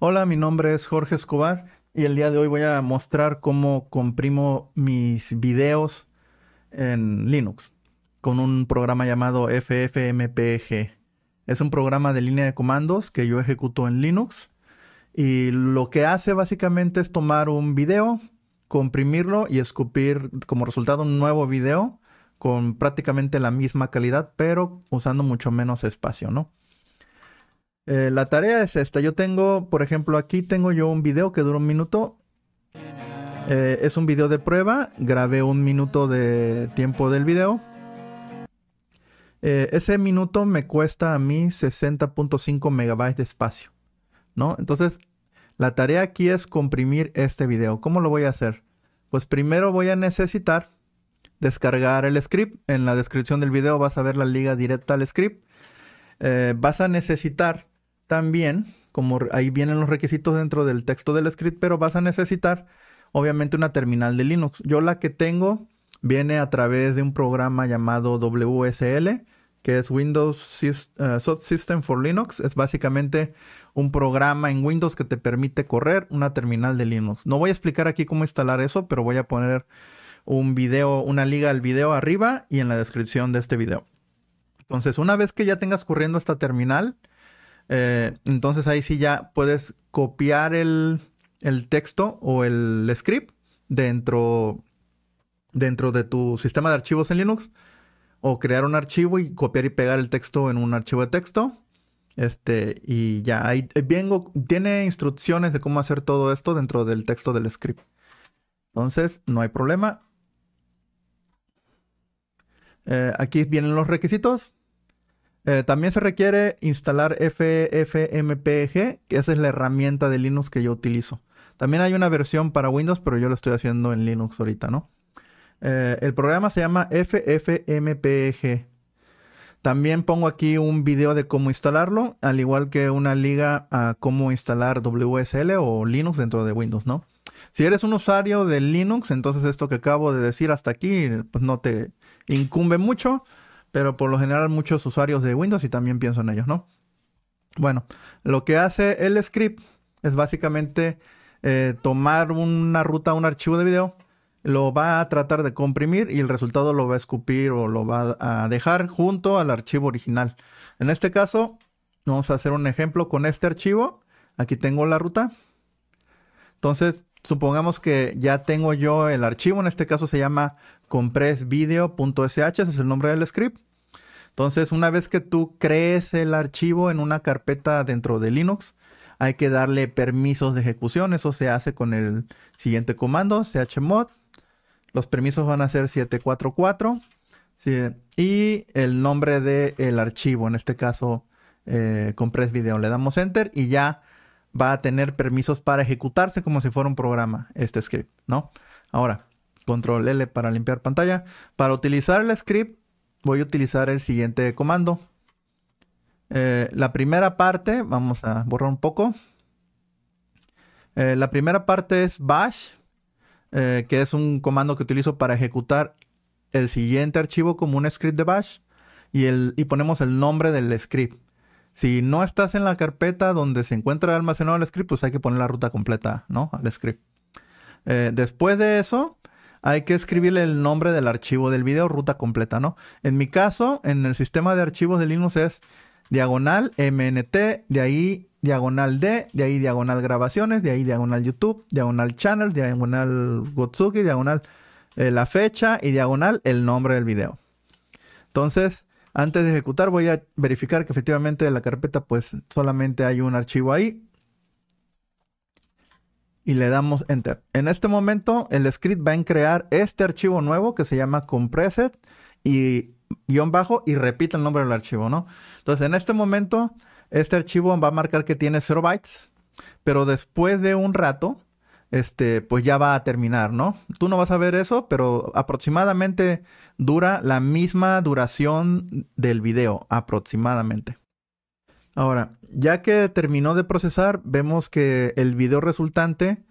Hola, mi nombre es Jorge Escobar y el día de hoy voy a mostrar cómo comprimo mis videos en Linux con un programa llamado FFmpeg. Es un programa de línea de comandos que yo ejecuto en Linux y lo que hace básicamente es tomar un video, comprimirlo y escupir como resultado un nuevo video con prácticamente la misma calidad, pero usando mucho menos espacio, ¿no? Eh, la tarea es esta. Yo tengo, por ejemplo, aquí tengo yo un video que dura un minuto. Eh, es un video de prueba. Grabé un minuto de tiempo del video. Eh, ese minuto me cuesta a mí 60.5 megabytes de espacio. ¿No? Entonces, la tarea aquí es comprimir este video. ¿Cómo lo voy a hacer? Pues primero voy a necesitar descargar el script. En la descripción del video vas a ver la liga directa al script. vas a necesitar también, como ahí vienen los requisitos dentro del texto del script, pero vas a necesitar obviamente una terminal de Linux. Yo la que tengo viene a través de un programa llamado WSL, que es Windows Subsystem eh, for Linux. Es básicamente un programa en Windows que te permite correr una terminal de Linux. No voy a explicar aquí cómo instalar eso, pero voy a poner un video, una liga al video arriba y en la descripción de este video. Entonces, una vez que ya tengas corriendo esta terminal, eh, entonces ahí sí ya puedes copiar el, texto o el script dentro, dentro de tu sistema de archivos en Linux o crear un archivo y copiar y pegar el texto en un archivo de texto. Este, y ya, ahí eh, viene tiene instrucciones de cómo hacer todo esto dentro del texto del script. Entonces, no hay problema. Eh, aquí vienen los requisitos. Eh, también se requiere instalar FFmpeg, que esa es la herramienta de Linux que yo utilizo. También hay una versión para Windows, pero yo lo estoy haciendo en Linux ahorita, ¿no? Eh, el programa se llama FFmpeg. También pongo aquí un video de cómo instalarlo, al igual que una liga a cómo instalar WSL o Linux dentro de Windows, ¿no? Si eres un usuario de Linux, entonces esto que acabo de decir hasta aquí, pues no te incumbe mucho, pero por lo general muchos usuarios de Windows y también pienso en ellos, ¿no? Bueno, lo que hace el script es básicamente eh, tomar una ruta, un archivo de video, lo va a tratar de comprimir y el resultado lo va a escupir o lo va a dejar junto al archivo original. En este caso, vamos a hacer un ejemplo con este archivo. Aquí tengo la ruta. Entonces, supongamos que ya tengo yo el archivo, en este caso se llama compressvideo.sh, ese es el nombre del script. Entonces, una vez que tú crees el archivo en una carpeta dentro de Linux, hay que darle permisos de ejecución. Eso se hace con el siguiente comando, chmod. Los permisos van a ser 744 y el nombre del archivo, en este caso eh, compressvideo. Le damos enter y ya va a tener permisos para ejecutarse como si fuera un programa este script, ¿no? Ahora, control L para limpiar pantalla. Para utilizar el script voy a utilizar el siguiente comando. Eh, la primera parte, vamos a borrar un poco. Eh, la primera parte es bash, eh, que es un comando que utilizo para ejecutar el siguiente archivo como un script de bash. Y, el, y ponemos el nombre del script si no estás en la carpeta donde se encuentra almacenado el script, pues hay que poner la ruta completa, ¿no? Al script. Eh, después de eso, hay que escribirle el nombre del archivo del video, ruta completa, ¿no? En mi caso, en el sistema de archivos de Linux es diagonal mnt, de ahí diagonal d, de ahí diagonal grabaciones, de ahí diagonal YouTube, diagonal channel, diagonal Gotsuki, diagonal eh, la fecha y diagonal el nombre del video. Entonces, antes de ejecutar voy a verificar que efectivamente en la carpeta pues solamente hay un archivo ahí. Y le damos Enter. En este momento el script va a crear este archivo nuevo que se llama compressed y guión bajo y repite el nombre del archivo, ¿no? Entonces en este momento este archivo va a marcar que tiene 0 bytes, pero después de un rato este, pues ya va a terminar, ¿no? Tú no vas a ver eso, pero aproximadamente dura la misma duración del video, aproximadamente. Ahora, ya que terminó de procesar, vemos que el video resultante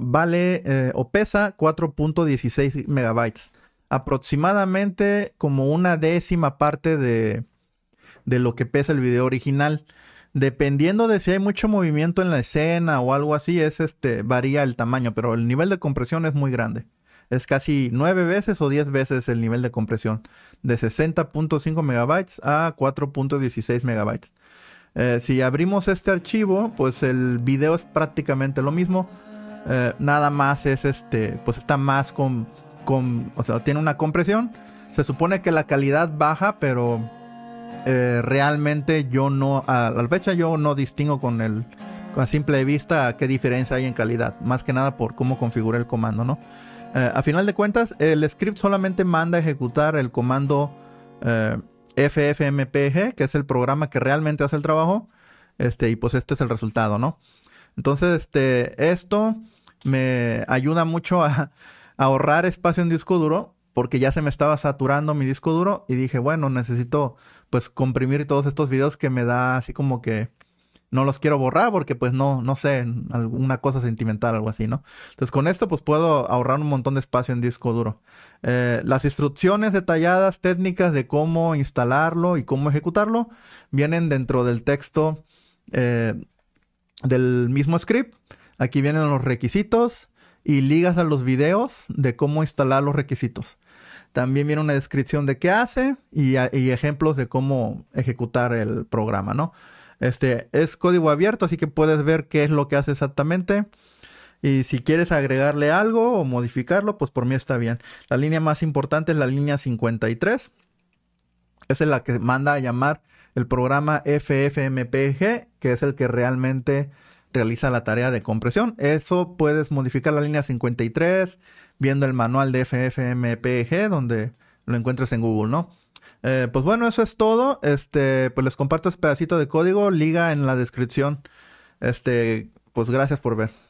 vale eh, o pesa 4.16 megabytes, aproximadamente como una décima parte de, de lo que pesa el video original dependiendo de si hay mucho movimiento en la escena o algo así, es este, varía el tamaño, pero el nivel de compresión es muy grande. Es casi 9 veces o 10 veces el nivel de compresión, de 60.5 megabytes a 4.16 megabytes. Eh, si abrimos este archivo, pues el video es prácticamente lo mismo. Eh, nada más es este, pues está más con, con, o sea, tiene una compresión. Se supone que la calidad baja, pero eh, realmente yo no, a la fecha yo no distingo con el, a simple vista qué diferencia hay en calidad, más que nada por cómo configura el comando, ¿no? Eh, a final de cuentas, el script solamente manda a ejecutar el comando eh, ffmpg, que es el programa que realmente hace el trabajo, este, y pues este es el resultado, ¿no? Entonces, este, esto me ayuda mucho a ahorrar espacio en disco duro, porque ya se me estaba saturando mi disco duro y dije, bueno, necesito pues comprimir todos estos videos que me da así como que no los quiero borrar porque pues no, no sé, alguna cosa sentimental, algo así, ¿no? Entonces con esto pues puedo ahorrar un montón de espacio en disco duro. Eh, las instrucciones detalladas técnicas de cómo instalarlo y cómo ejecutarlo vienen dentro del texto eh, del mismo script. Aquí vienen los requisitos y ligas a los videos de cómo instalar los requisitos. También viene una descripción de qué hace y, ejemplos de cómo ejecutar el programa, ¿no? Este es código abierto, así que puedes ver qué es lo que hace exactamente. Y si quieres agregarle algo o modificarlo, pues por mí está bien. La línea más importante es la línea 53. Esa es la que manda a llamar el programa FFmpg, que es el que realmente realiza la tarea de compresión. Eso puedes modificar la línea 53 viendo el manual de FFMPG e donde lo encuentres en Google, ¿no? Eh, pues bueno, eso es todo. Este, pues les comparto este pedacito de código, liga en la descripción. Este, pues gracias por ver.